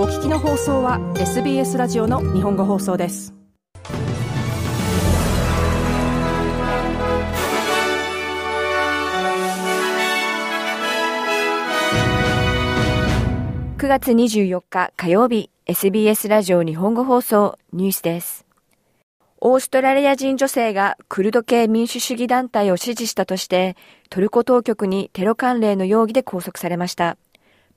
お聞きの放送は SBS ラジオの日本語放送です。9月24日火曜日 SBS ラジオ日本語放送ニュースです。オーストラリア人女性がクルド系民主主義団体を支持したとしてトルコ当局にテロ関連の容疑で拘束されました。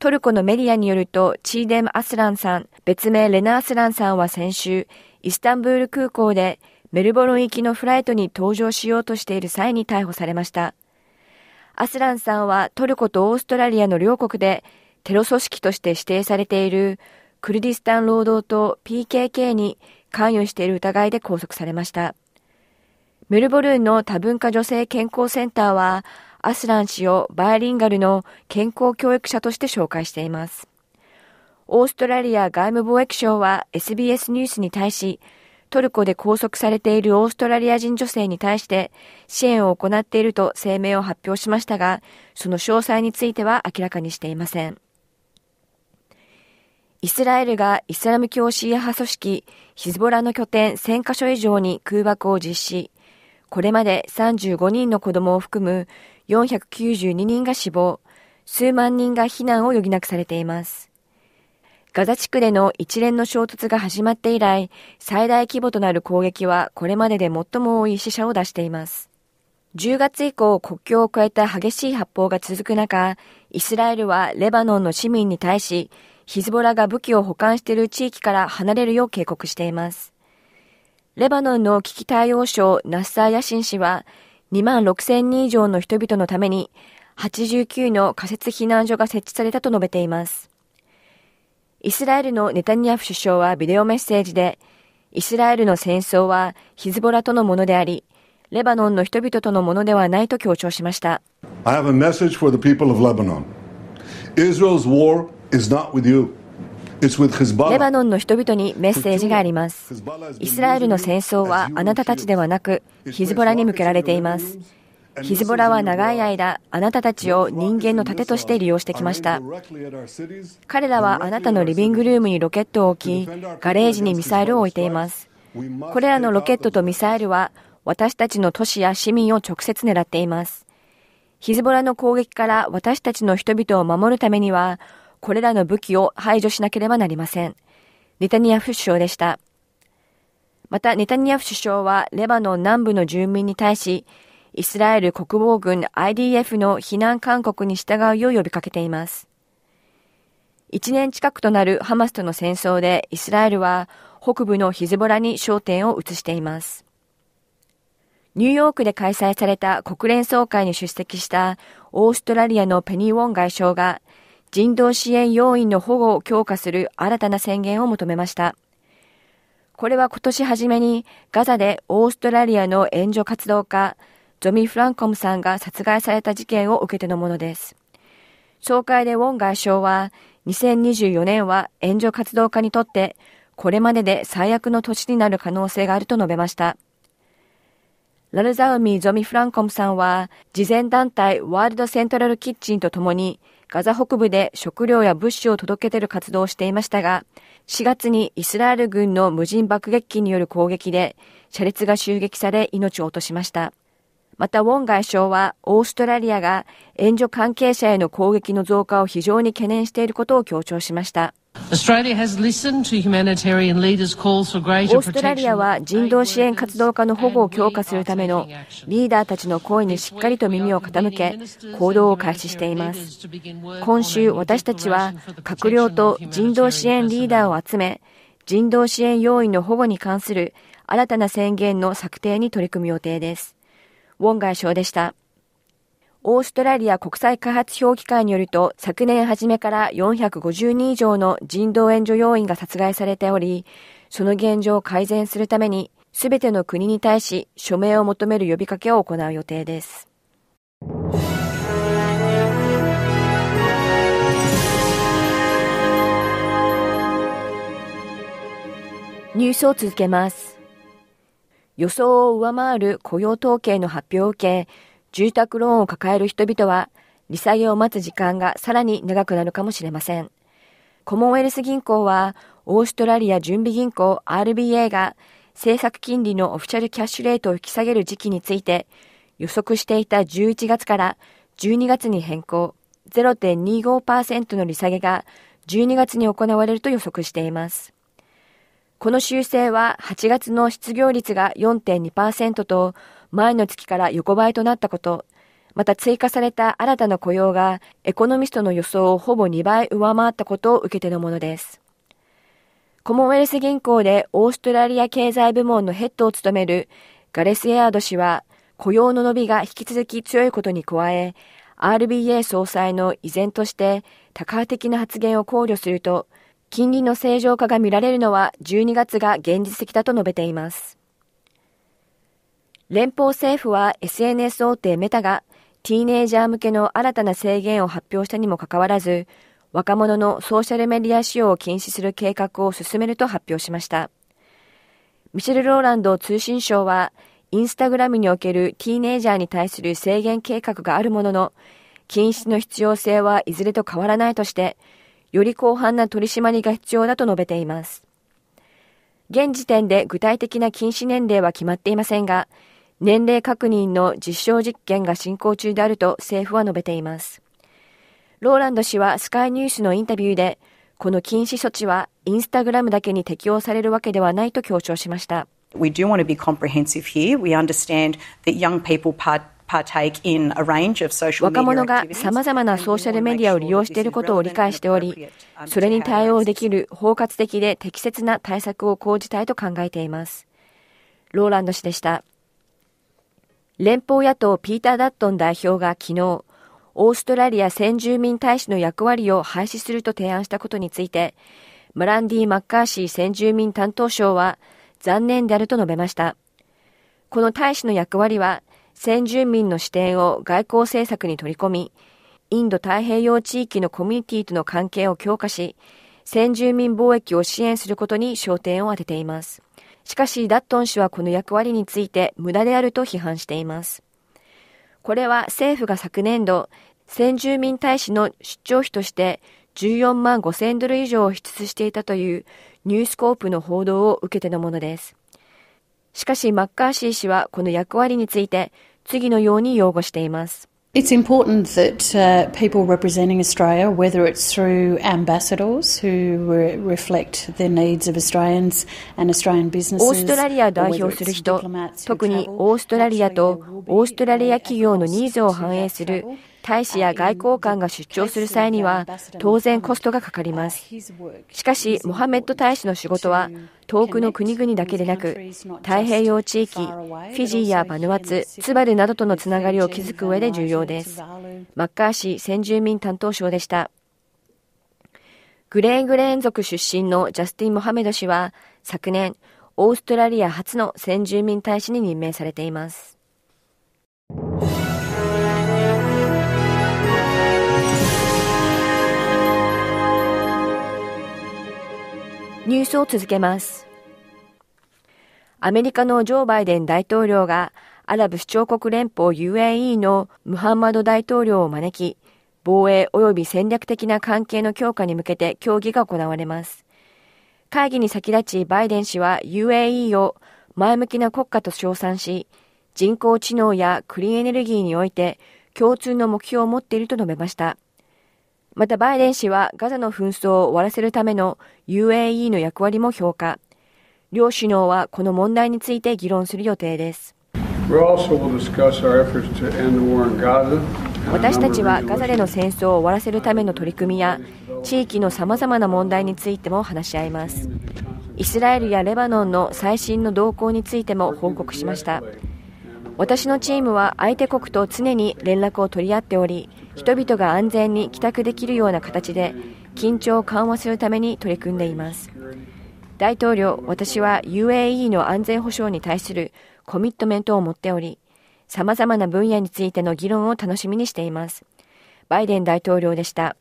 トルコのメディアによると、チーデム・アスランさん、別名レナ・アスランさんは先週、イスタンブール空港でメルボルン行きのフライトに搭乗しようとしている際に逮捕されました。アスランさんはトルコとオーストラリアの両国でテロ組織として指定されているクルディスタン労働党 PKK に関与している疑いで拘束されました。メルボルンの多文化女性健康センターはアスラン氏をバイリンガルの健康教育者として紹介しています。オーストラリア外務貿易省は SBS ニュースに対し、トルコで拘束されているオーストラリア人女性に対して支援を行っていると声明を発表しましたが、その詳細については明らかにしていません。イスラエルがイスラム教シーア派組織ヒズボラの拠点1000カ所以上に空爆を実施、これまで35人の子供を含む492人が死亡、数万人が避難を余儀なくされています。ガザ地区での一連の衝突が始まって以来、最大規模となる攻撃はこれまでで最も多い死者を出しています。10月以降国境を越えた激しい発砲が続く中、イスラエルはレバノンの市民に対し、ヒズボラが武器を保管している地域から離れるよう警告しています。レバノンの危機対応省ナッサー・ヤシン氏は、2万6千人以上の人々のために89の仮設避難所が設置されたと述べています。イスラエルのネタニヤフ首相はビデオメッセージで、イスラエルの戦争はヒズボラとのものであり、レバノンの人々とのものではないと強調しました。I have a message for the people of Lebanon. Israel's war is not with you. レバノンの人々にメッセージがあります。イスラエルの戦争はあなたたちではなく、ヒズボラに向けられています。ヒズボラは長い間、あなたたちを人間の盾として利用してきました。彼らはあなたのリビングルームにロケットを置き、ガレージにミサイルを置いています。これらのロケットとミサイルは、私たちの都市や市民を直接狙っています。ヒズボラの攻撃から私たちの人々を守るためには、これらの武器を排除しなければなりません。ネタニヤフ首相でした。また、ネタニヤフ首相はレバノン南部の住民に対し、イスラエル国防軍 IDF の避難勧告に従うよう呼びかけています。1年近くとなるハマスとの戦争でイスラエルは北部のヒズボラに焦点を移しています。ニューヨークで開催された国連総会に出席したオーストラリアのペニー・ウォン外相が人道支援要員の保護を強化する新たな宣言を求めました。これは今年初めにガザでオーストラリアの援助活動家、ジョミ・フランコムさんが殺害された事件を受けてのものです。総会でウォン外相は、2024年は援助活動家にとって、これまでで最悪の年になる可能性があると述べました。ラルザウミ・ジョミ・フランコムさんは、慈善団体ワールド・セントラル・キッチンとともに、ガザ北部で食料や物資を届けてる活動をしていましたが、4月にイスラエル軍の無人爆撃機による攻撃で、車列が襲撃され命を落としました。また、ウォン外相は、オーストラリアが援助関係者への攻撃の増加を非常に懸念していることを強調しました。オーストラリアは人道支援活動家の保護を強化するためのリーダーたちの声にしっかりと耳を傾け行動を開始しています今週私たちは閣僚と人道支援リーダーを集め人道支援要員の保護に関する新たな宣言の策定に取り組む予定ですウォン外相でしたオーストラリア国際開発評議会によると、昨年初めから450人以上の人道援助要員が殺害されており、その現状を改善するために、すべての国に対し署名を求める呼びかけを行う予定です。ニュースを続けます。予想を上回る雇用統計の発表を受け、住宅ローンを抱える人々は、利下げを待つ時間がさらに長くなるかもしれません。コモンウェルス銀行は、オーストラリア準備銀行 RBA が政策金利のオフィシャルキャッシュレートを引き下げる時期について、予測していた11月から12月に変更、0.25%の利下げが12月に行われると予測しています。この修正は8月の失業率が4.2%と前の月から横ばいとなったこと、また追加された新たな雇用がエコノミストの予想をほぼ2倍上回ったことを受けてのものです。コモンウェルス銀行でオーストラリア経済部門のヘッドを務めるガレス・エアード氏は雇用の伸びが引き続き強いことに加え RBA 総裁の依然として多角的な発言を考慮すると金利の正常化が見られるのは12月が現実的だと述べています。連邦政府は SNS 大手メタがティーネイジャー向けの新たな制限を発表したにもかかわらず、若者のソーシャルメディア使用を禁止する計画を進めると発表しました。ミシェル・ローランド通信省は、インスタグラムにおけるティーネイジャーに対する制限計画があるものの、禁止の必要性はいずれと変わらないとして、より広範な取り締まりが必要だと述べています。現時点で具体的な禁止年齢は決まっていませんが、年齢確認の実証実験が進行中であると政府は述べています。ローランド氏はスカイニュースのインタビューで、この禁止措置はインスタグラムだけに適用されるわけではないと強調しました。We do want to be comprehensive here. We understand that young people part 若者がさまざまなソーシャルメディアを利用していることを理解しており、それに対応できる包括的で適切な対策を講じたいと考えています。ローランド氏でした。連邦野党ピーター・ダットン代表が昨日、オーストラリア先住民大使の役割を廃止すると提案したことについて、ムランディ・マッカーシー先住民担当相は残念であると述べました。この大使の役割は、先住民の視点を外交政策に取り込み、インド太平洋地域のコミュニティとの関係を強化し、先住民貿易を支援することに焦点を当てています。しかし、ダットン氏はこの役割について無駄であると批判しています。これは政府が昨年度、先住民大使の出張費として14万5000ドル以上を支出していたというニュースコープの報道を受けてのものです。しかし、マッカーシー氏はこの役割について次のように擁護しています。It's important that uh, people representing Australia, whether it's through ambassadors who re- reflect the needs of Australians and Australian businesses, オーストラリアを代表する人、特にオーストラリアとオーストラリア企業のニーズを反映する大使や外交官が出張する際には当然コストがかかります。しかし、モハメッド大使の仕事は遠くの国々だけでなく、太平洋地域、フィジーやバヌアツ、ツバルなどとのつながりを築く上で重要です。マッカーシー先住民担当相でした。グレーン・グレーン族出身のジャスティン・モハメド氏は昨年、オーストラリア初の先住民大使に任命されています。ニュースを続けます。アメリカのジョー・バイデン大統領がアラブ首長国連邦 UAE のムハンマド大統領を招き、防衛及び戦略的な関係の強化に向けて協議が行われます。会議に先立ちバイデン氏は UAE を前向きな国家と称賛し、人工知能やクリーンエネルギーにおいて共通の目標を持っていると述べました。またバイデン氏はガザの紛争を終わらせるための UAE の役割も評価。両首脳はこの問題について議論する予定です。私たちはガザでの戦争を終わらせるための取り組みや地域のさまざまな問題についても話し合います。イスラエルやレバノンの最新の動向についても報告しました。私のチームは相手国と常に連絡を取り合っており、人々が安全に帰宅できるような形で緊張を緩和するために取り組んでいます大統領私は UAE の安全保障に対するコミットメントを持っており様々な分野についての議論を楽しみにしていますバイデン大統領でした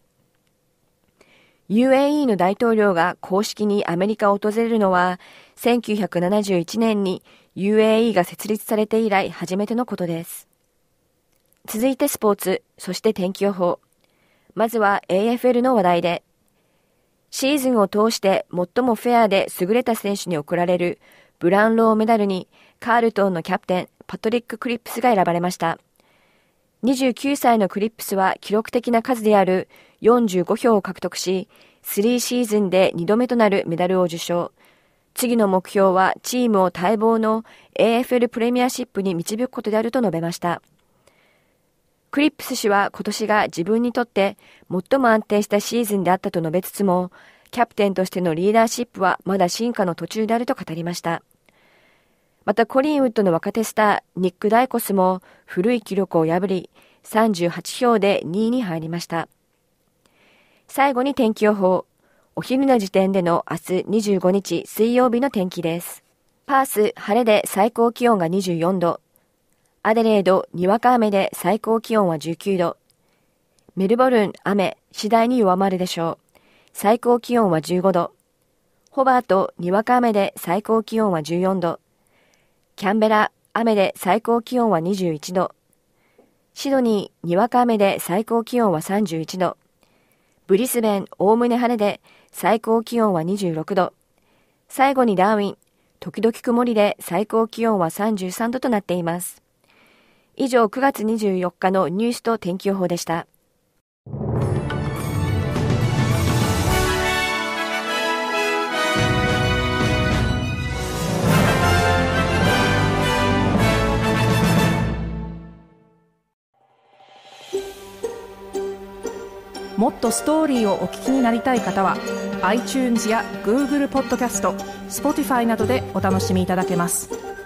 UAE の大統領が公式にアメリカを訪れるのは1971年に UAE が設立されて以来初めてのことです続いてスポーツ、そして天気予報。まずは AFL の話題で、シーズンを通して最もフェアで優れた選手に贈られるブラウンローメダルにカールトンのキャプテンパトリック・クリップスが選ばれました。29歳のクリップスは記録的な数である45票を獲得し、3シーズンで2度目となるメダルを受賞。次の目標はチームを待望の AFL プレミアシップに導くことであると述べました。クリップス氏は今年が自分にとって最も安定したシーズンであったと述べつつも、キャプテンとしてのリーダーシップはまだ進化の途中であると語りました。またコリンウッドの若手スター、ニック・ダイコスも古い記録を破り、38票で2位に入りました。最後に天気予報。お昼の時点での明日25日水曜日の天気です。パース、晴れで最高気温が24度、アデレード、にわか雨で最高気温は19度。メルボルン、雨、次第に弱まるでしょう。最高気温は15度。ホバート、にわか雨で最高気温は14度。キャンベラ、雨で最高気温は21度。シドニー、にわか雨で最高気温は31度。ブリスベン、おおむね晴れで最高気温は26度。最後にダーウィン、時々曇りで最高気温は33度となっています。以上9月24日のニュースと天気予報でした。もっとストーリーをお聞きになりたい方は iTunes や Google ポッドキャスト Spotify などでお楽しみいただけます。